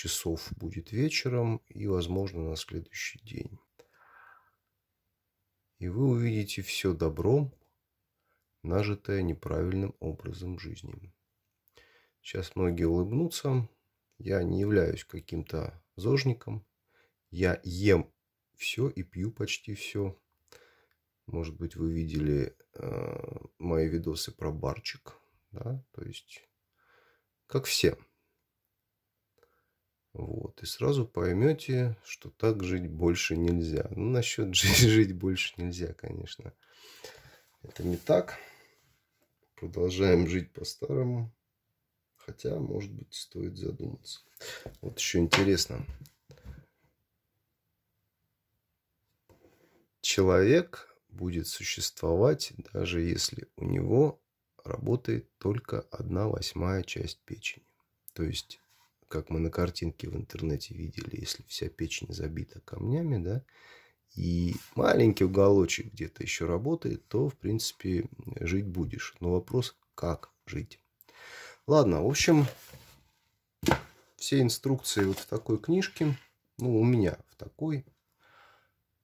часов будет вечером и, возможно, на следующий день. И вы увидите все добро, нажитое неправильным образом жизни. Сейчас многие улыбнутся. Я не являюсь каким-то зожником. Я ем все и пью почти все. Может быть, вы видели э, мои видосы про барчик, да, то есть как все – вот. И сразу поймете, что так жить больше нельзя. Ну, насчет жить, жить больше нельзя, конечно. Это не так. Продолжаем жить по-старому. Хотя, может быть, стоит задуматься. Вот еще интересно. Человек будет существовать, даже если у него работает только одна восьмая часть печени. То есть как мы на картинке в интернете видели, если вся печень забита камнями, да, и маленький уголочек где-то еще работает, то, в принципе, жить будешь. Но вопрос, как жить? Ладно, в общем, все инструкции вот в такой книжке, ну, у меня в такой.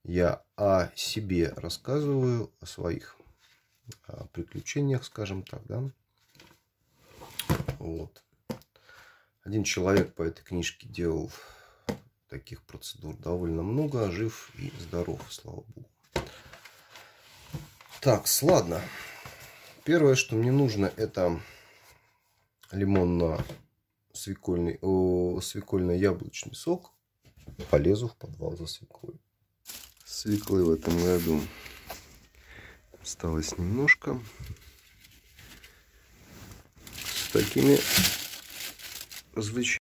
Я о себе рассказываю, о своих о а, приключениях, скажем так, да. Вот. Один человек по этой книжке делал таких процедур довольно много. А жив и здоров, слава богу. Так, ладно. Первое, что мне нужно, это лимонно свекольный, свекольно-яблочный сок. Полезу в подвал за свеклой. Свеклы в этом году осталось немножко. С такими звичайно.